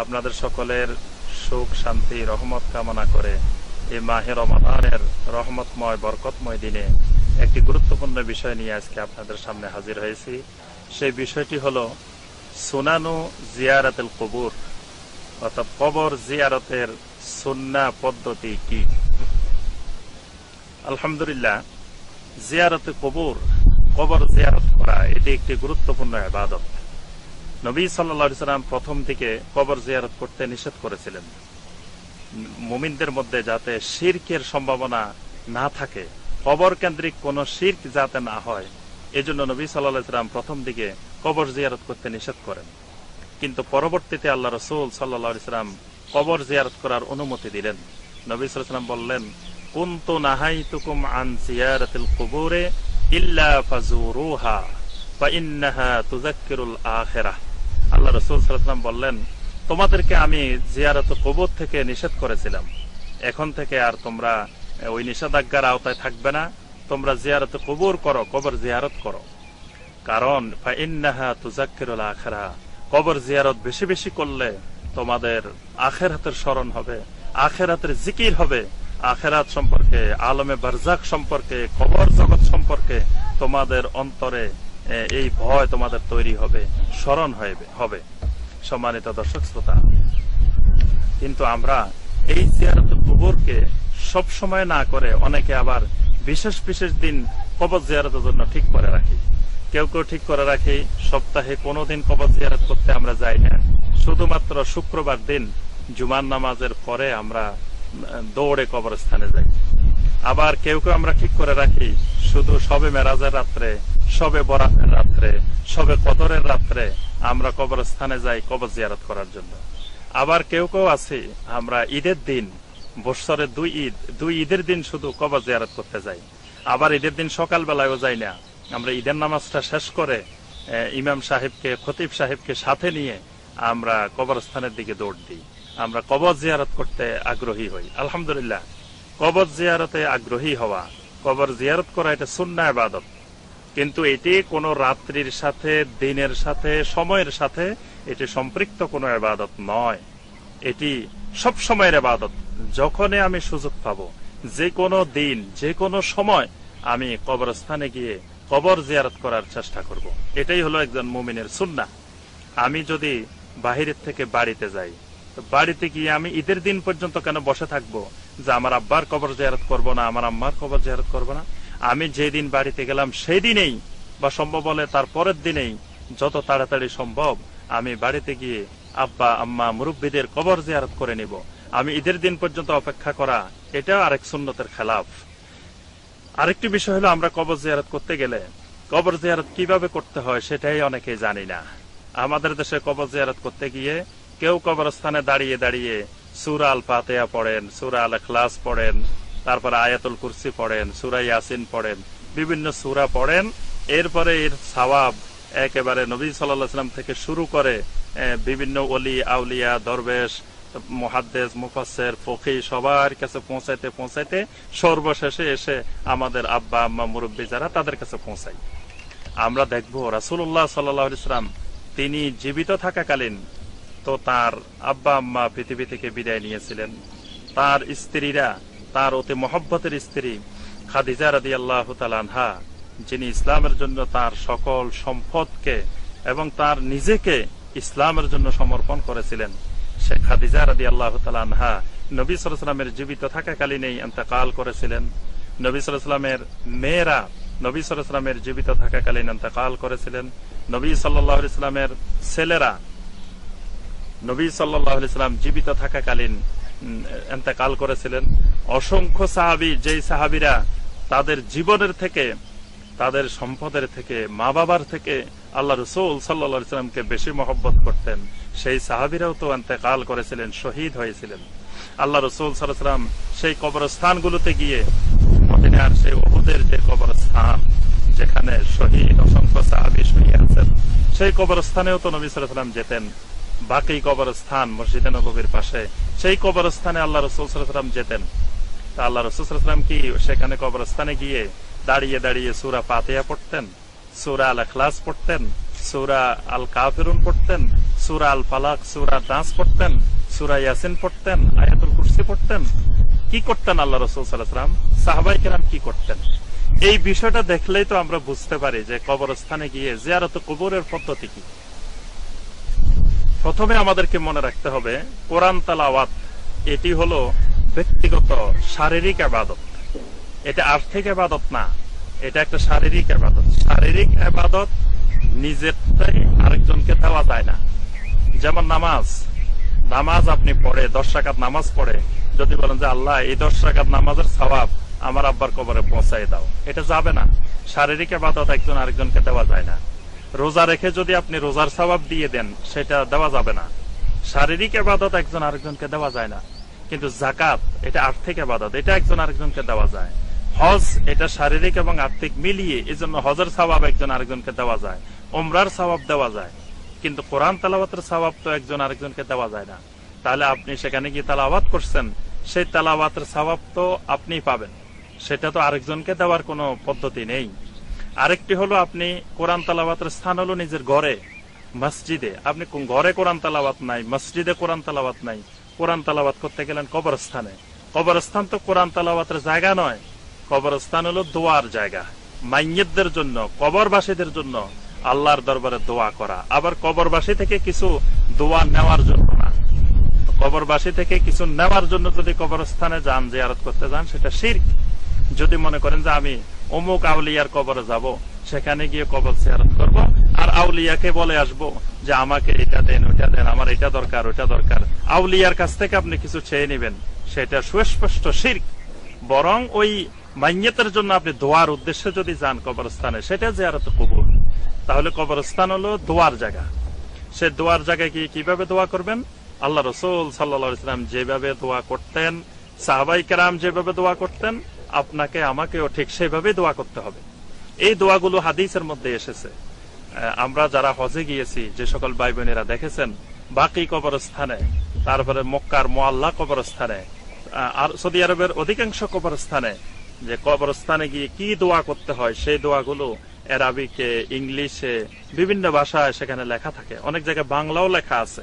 আপনাদের সকলের সুখ শান্তি রহমত কামনা করে এই মাহে রমাদানের রহমতময় বরকতময় দিনে একটি গুরুত্বপূর্ণ বিষয় নিয়ে আজকে আপনাদের সামনে হাজির হয়েছি সেই বিষয়টি হল সুনানু জিয়ারাতেল কবুর অর্থাৎ কবর জিয়ারতের সুন্না পদ্ধতি কি আলহামদুলিল্লাহ জিয়ারতে কবুর কবর জিয়ারত করা এটি একটি গুরুত্বপূর্ণ আবাদত নবী সাল্লা সাল্লাম প্রথম দিকে কবর জিয়ারত করতে নিষেধ করেছিলেন মুমিনদের মধ্যে যাতে শির্কের সম্ভাবনা না থাকে কবর কেন্দ্রিক কোন শির্ক যাতে না হয় এজন্য নবী সাল্লাম প্রথম দিকে কবর জিয়ারত করতে নিষেধ করেন কিন্তু পরবর্তীতে আল্লাহ রসুল সাল্লা সাল্লাম কবর জিয়ারত করার অনুমতি দিলেন নবী সাল্লাম বললেন কুন্তু নাহাই তুকুম আন জিয়ারতিল কবরে ইল্লা ফাজুরুহা ইন্নাহা تذكر الآخرة আল্লাহ রসুল সাল্লাম বললেন তোমাদেরকে আমি জিয়ারত কবর থেকে নিষেধ করেছিলাম এখন থেকে আর তোমরা ওই নিষেধাজ্ঞার আওতায় থাকবে না তোমরা জিয়ারত কবর করো কবর জিয়ারত করো কারণ আখেরা কবর জিয়ারত বেশি বেশি করলে তোমাদের আখের হাতের স্মরণ হবে আখের হাতের জিকির হবে আখেরাত সম্পর্কে আলমে বারজাক সম্পর্কে কবর জগৎ সম্পর্কে তোমাদের অন্তরে এই ভয় তোমাদের তৈরি হবে স্মরণ হবে সম্মানিত দর্শক শ্রোতা কিন্তু আমরা এই জিয়ারত কুবুরকে সব সময় না করে অনেকে আবার বিশেষ বিশেষ দিন কবর জিয়ারতের জন্য ঠিক করে রাখি কেউ কেউ ঠিক করে রাখি সপ্তাহে কোনো দিন কবর জিয়ারত করতে আমরা যাই না শুধুমাত্র শুক্রবার দিন জুমান নামাজের পরে আমরা দৌড়ে কবরস্থানে যাই আবার কেউ কেউ আমরা ঠিক করে রাখি শুধু সবে মেরাজের রাত্রে সবে বরাতের রাত্রে সবে কদরের রাত্রে আমরা কবরস্থানে যাই কবর জিয়ারত করার জন্য আবার কেউ কেউ আছে আমরা ঈদের দিন বৎসরের দুই ঈদ দুই ঈদের দিন শুধু কবর জিয়ারত করতে যাই আবার ঈদের দিন সকালবেলায়ও যাই না আমরা ঈদের নামাজটা শেষ করে ইমাম সাহেবকে খতিব সাহেবকে সাথে নিয়ে আমরা কবরস্থানের দিকে দৌড় দিই আমরা কবর জিয়ারত করতে আগ্রহী হই আলহামদুলিল্লাহ কবর জিয়ারতে আগ্রহী হওয়া কবর জিয়ারত করা এটা সুন্না আবাদত কিন্তু এটি কোনো রাত্রির সাথে দিনের সাথে সময়ের সাথে এটি সম্পৃক্ত কোনো আবাদত নয় এটি সব সময়ের আবাদত যখনই আমি সুযোগ পাব যে কোনো দিন যে কোনো সময় আমি কবরস্থানে গিয়ে কবর জিয়ারত করার চেষ্টা করব। এটাই হলো একজন মুমিনের সুন্না আমি যদি বাহিরের থেকে বাড়িতে যাই বাড়িতে গিয়ে আমি ঈদের দিন পর্যন্ত কেন বসে থাকবো যে আমার আব্বার কবর জিয়ারত করব না আমার আম্মার কবর জিয়ারত করব না আমি যেদিন বাড়িতে গেলাম দিনেই বা সম্ভব হলে তার পরের দিনেই যত তাড়াতাড়ি সম্ভব আমি বাড়িতে গিয়ে আব্বা আম্মা মুরব্বীদের কবর জিয়ারত করে নিব আমি ঈদের দিন পর্যন্ত অপেক্ষা করা এটাও আরেক সুন্নতের খেলাফ আরেকটি বিষয় হলো আমরা কবর জিয়ারত করতে গেলে কবর জিয়ারত কিভাবে করতে হয় সেটাই অনেকেই জানি না আমাদের দেশে কবর জিয়ারত করতে গিয়ে কেউ কবরস্থানে দাঁড়িয়ে দাঁড়িয়ে সুরাল পাতেয়া পড়েন সুরাল খ্লাস পড়েন তারপরে আয়াতুল কুরসি পড়েন সুরা ইয়াসিন পড়েন বিভিন্ন সুরা পড়েন এরপরে এর সবাব একেবারে নবী সাল্লাম থেকে শুরু করে বিভিন্ন অলি আউলিয়া দরবেশ মহাদ্দেশ মুফাসের ফকি সবার কাছে পৌঁছাইতে পৌঁছাইতে সর্বশেষে এসে আমাদের আব্বা আম্মা মুরব্বী যারা তাদের কাছে পৌঁছাই আমরা দেখব রাসুল্লাহ সাল্লাহ ইসলাম তিনি জীবিত থাকাকালীন তো তার আব্বা আম্মা পৃথিবী থেকে বিদায় নিয়েছিলেন তার স্ত্রীরা তার অতি মহব্বতের স্ত্রী খাদিজা রাদি আল্লাহ তালহা যিনি ইসলামের জন্য তার সকল সম্পদকে এবং তার নিজেকে ইসলামের জন্য সমর্পণ করেছিলেন শেখ খাদিজা রাদি আল্লাহ তালহা নবী সালামের জীবিত থাকাকালীনই এন্তকাল করেছিলেন নবী সালামের মেয়েরা নবী সালামের জীবিত থাকাকালীন এন্তকাল করেছিলেন নবী সাল্লাহামের ছেলেরা নবী সাল্লাহ ইসলাম জীবিত থাকাকালীন এতেকাল করেছিলেন অসংখ্য সাহাবি যেই সাহাবিরা তাদের জীবনের থেকে তাদের সম্পদের থেকে মা বাবার থেকে আল্লাহ রসুল সাল্লাহামকে বেশি মহব্বত করতেন সেই সাহাবিরাও তো এন্তেকাল করেছিলেন শহীদ হয়েছিলেন আল্লাহ রসুল সাল্লাহাম সেই কবরস্থানগুলোতে গিয়ে মদিনার সেই অহুদের যে কবরস্থান যেখানে শহীদ অসংখ্য সাহাবি শুয়ে আছেন সেই কবরস্থানেও তো নবী সাল্লাম যেতেন বাকি কবরস্থান মসজিদে নবীর পাশে সেই কবরস্থানে আল্লাহ রসুলাম যেতেন তা আল্লাহ রসুলাম কি সেখানে কবরস্থানে গিয়ে দাঁড়িয়ে দাঁড়িয়ে সুরা পাতিয়া পড়তেন সুরা আল আখলাস পড়তেন সুরা আল কাফেরুন পড়তেন সুরা আল ফালাক সুরা দাস পড়তেন সুরা ইয়াসিন পড়তেন আয়াতুল কুর্সি পড়তেন কি করতেন আল্লাহ রসুল সাল্লাহাম সাহাবাই কেরাম কি করতেন এই বিষয়টা দেখলেই তো আমরা বুঝতে পারি যে কবরস্থানে গিয়ে জিয়ারত কবরের পদ্ধতি কি প্রথমে আমাদেরকে মনে রাখতে হবে কোরআন তালাওয়াত এটি হলো ব্যক্তিগত শারীরিক আবাদত এটা আর্থিক আবাদত না এটা একটা শারীরিক আবাদত শারীরিক আবাদত নিজেরটাই আরেকজনকে দেওয়া যায় না যেমন নামাজ নামাজ আপনি পড়ে দশ টাকাত নামাজ পড়ে যদি বলেন যে আল্লাহ এই দশ টাকাত নামাজের স্বভাব আমার আব্বার কবরে পৌঁছাই দাও এটা যাবে না শারীরিক আবাদত একজন আরেকজনকে দেওয়া যায় না রোজা রেখে যদি আপনি রোজার স্বভাব দিয়ে দেন সেটা দেওয়া যাবে না শারীরিক আবাদত একজন আরেকজনকে দেওয়া যায় না কিন্তু জাকাত এটা আর্থিক আবাদত এটা একজন আরেকজনকে দেওয়া যায় হজ এটা শারীরিক এবং আর্থিক মিলিয়ে এই জন্য হজের স্বভাব একজন আরেকজনকে দেওয়া যায় ওমরার স্বভাব দেওয়া যায় কিন্তু কোরআন তালাবাতের স্বভাব তো একজন আরেকজনকে দেওয়া যায় না তাহলে আপনি সেখানে গিয়ে তালাবাত করছেন সেই তালাবাতের স্বভাব তো আপনি পাবেন সেটা তো আরেকজনকে দেওয়ার কোনো পদ্ধতি নেই আরেকটি হলো আপনি কোরআন তালাবাতের স্থান হলো নিজের ঘরে মসজিদে আপনি ঘরে কোরআন তালাবাত নাই মসজিদে কোরআন তালাবাত নাই কোরআন তালাবাত করতে গেলেন কবরস্থানে কবরস্থান তো কোরআন তালাবাতের জায়গা নয় কবরস্থান হলো দোয়ার জায়গা মাইয়েদের জন্য কবরবাসীদের জন্য আল্লাহর দরবারে দোয়া করা আবার কবরবাসী থেকে কিছু দোয়া নেওয়ার জন্য না কবরবাসী থেকে কিছু নেওয়ার জন্য যদি কবরস্থানে যান জিয়ারত করতে যান সেটা শির যদি মনে করেন যে আমি অমুক আউলিয়ার কবরে যাব সেখানে গিয়ে কবর চেয়ারত করব আর আউলিয়াকে বলে আসব যে আমাকে এটা দেন ওটা দেন আমার এটা দরকার ওটা দরকার আউলিয়ার কাছ থেকে আপনি কিছু চেয়ে নেবেন সেটা সুস্পষ্ট শির্ক বরং ওই মাইয়াতের জন্য আপনি দোয়ার উদ্দেশ্যে যদি যান কবরস্থানে সেটা জিয়ারত কবুল তাহলে কবরস্থান হলো দোয়ার জায়গা সে দোয়ার জায়গায় গিয়ে কিভাবে দোয়া করবেন আল্লাহ রসুল সাল্লা ইসলাম যেভাবে দোয়া করতেন সাহাবাই কেরাম যেভাবে দোয়া করতেন আপনাকে আমাকেও ঠিক সেভাবে দোয়া করতে হবে এই দোয়াগুলো হাদিসের মধ্যে এসেছে আমরা যারা হজে গিয়েছি যে সকল ভাই বোনেরা দেখেছেন বাকি কবরস্থানে তারপরে মক্কার মোয়াল্লা কবরস্থানে আর সৌদি আরবের অধিকাংশ কবরস্থানে যে কবরস্থানে গিয়ে কি দোয়া করতে হয় সেই দোয়াগুলো এরাবিকে ইংলিশে বিভিন্ন ভাষায় সেখানে লেখা থাকে অনেক জায়গায় বাংলাও লেখা আছে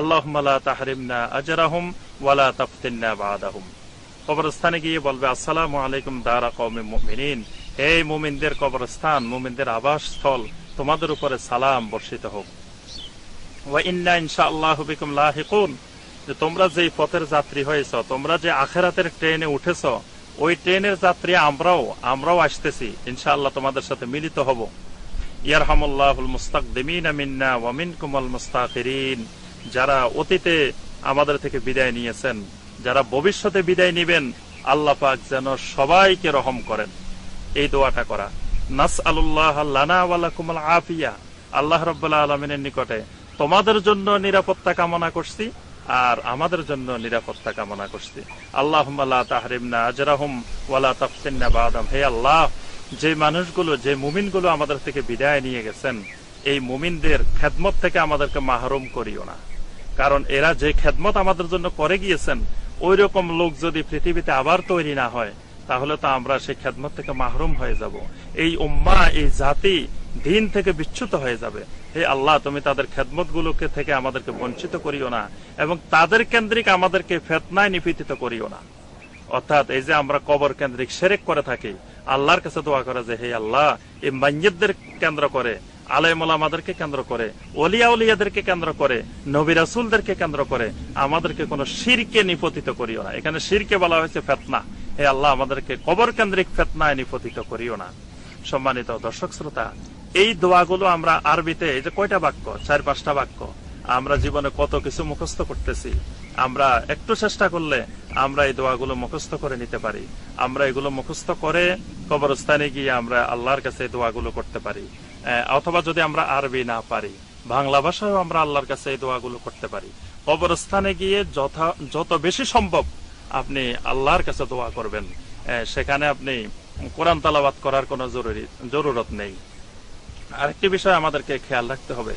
আল্লাহমালা তাহরিমনা আজরাহম কবরস্থানে গিয়ে বলবে আসসালাম আলাইকুম দারা কৌমি হে মুমিনদের কবরস্থান মুমিনদের আবাসস্থল তোমাদের উপরে সালাম বর্ষিত হোক তোমরা যে পথের যাত্রী হয়েছ তোমরা যে আখেরাতের ট্রেনে উঠেছ ওই ট্রেনের যাত্রী আমরাও আমরাও আসতেছি ইনশাআল্লাহ তোমাদের সাথে মিলিত হব ইয়ারহামুল্লাহুল মুস্তাকদিমিনা মিন্না ওয়া মিনকুমুল মুস্তাগফিরিন যারা অতীতে আমাদের থেকে বিদায় নিয়েছেন যারা ভবিষ্যতে বিদায় নিবেন আল্লাহ পাক যেন সবাইকে রহম করেন এই দোয়াটা করা নাস আফিয়া আল্লাহ রব্বুল্লাহ আলমিনের নিকটে তোমাদের জন্য নিরাপত্তা কামনা করছি আর আমাদের জন্য নিরাপত্তা কামনা করছি আল্লাহ তাহরিমনা আজরাহম ওয়ালা তাফসিন্না বাদাম হে আল্লাহ যে মানুষগুলো যে মুমিনগুলো আমাদের থেকে বিদায় নিয়ে গেছেন এই মুমিনদের খেদমত থেকে আমাদেরকে মাহরুম করিও না কারণ এরা যে খেদমত আমাদের জন্য করে গিয়েছেন ওই রকম লোক যদি পৃথিবীতে আবার তৈরি না হয় তাহলে তো আমরা সেই খেদমত থেকে মাহরুম হয়ে যাব এই উম্মা এই জাতি দিন থেকে বিচ্যুত হয়ে যাবে হে আল্লাহ তুমি তাদের খেদমত গুলোকে থেকে আমাদেরকে বঞ্চিত করিও না এবং তাদের কেন্দ্রিক আমাদেরকে ফেতনায় নিপীড়িত করিও না অর্থাৎ এই যে আমরা কবর কেন্দ্রিক সেরেক করে থাকি আল্লাহর কাছে দোয়া করে যে হে আল্লাহ এই মাঞ্জিদদের কেন্দ্র করে আলেমলামাদেরকে কেন্দ্র করে অলিয়া উলিয়াদেরকে কেন্দ্র করে রাসুলদেরকে কেন্দ্র করে আমাদেরকে কোন সিরকে নিপতিত করিও না এখানে সিরকে বলা হয়েছে ফেতনা হে আল্লাহ আমাদেরকে কবর কেন্দ্রিক ফেতনায় নিপতিত করিও না সম্মানিত দর্শক শ্রোতা এই দোয়াগুলো আমরা আরবিতে এই যে কয়টা বাক্য চার পাঁচটা বাক্য আমরা জীবনে কত কিছু মুখস্থ করতেছি আমরা একটু চেষ্টা করলে আমরা এই দোয়াগুলো মুখস্থ করে নিতে পারি আমরা এগুলো মুখস্থ করে কবরস্থানে গিয়ে আমরা আল্লাহর কাছে এই দোয়াগুলো করতে পারি অথবা যদি আমরা আরবি না পারি বাংলা ভাষায় আমরা আল্লাহর কাছে এই দোয়াগুলো করতে পারি কবরস্থানে গিয়ে যথা যত বেশি সম্ভব আপনি আল্লাহর কাছে দোয়া করবেন সেখানে আপনি কোরআন তালাবাদ করার কোনো জরুরি জরুরত নেই আরেকটি বিষয় আমাদেরকে খেয়াল রাখতে হবে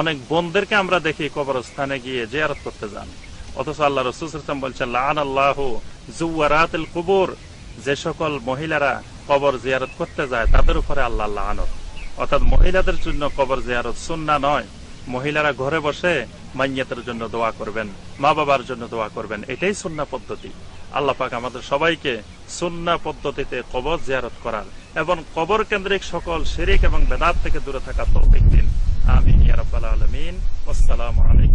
অনেক বোনদেরকে আমরা দেখি কবরস্থানে গিয়ে জিয়ারত করতে যান অথচ আল্লাহ রসুলাম বলছেন লান আল্লাহ জুয়ারাত কুবুর যে সকল মহিলারা কবর জিয়ারত করতে যায় তাদের উপরে আল্লাহ আনত অর্থাৎ মহিলাদের জন্য কবর জিয়ারত সুন্না নয় মহিলারা ঘরে বসে মাইয়াতের জন্য দোয়া করবেন মা বাবার জন্য দোয়া করবেন এটাই সুন্না পদ্ধতি আল্লাহ পাক আমাদের সবাইকে সুন্না পদ্ধতিতে কবর জিয়ারত করার এবং কবর কেন্দ্রিক সকল শেরিক এবং বেদাত থেকে দূরে থাকার তো দিন আমি ইয়ারব্বাল আলমিন আসসালামু আলাইকুম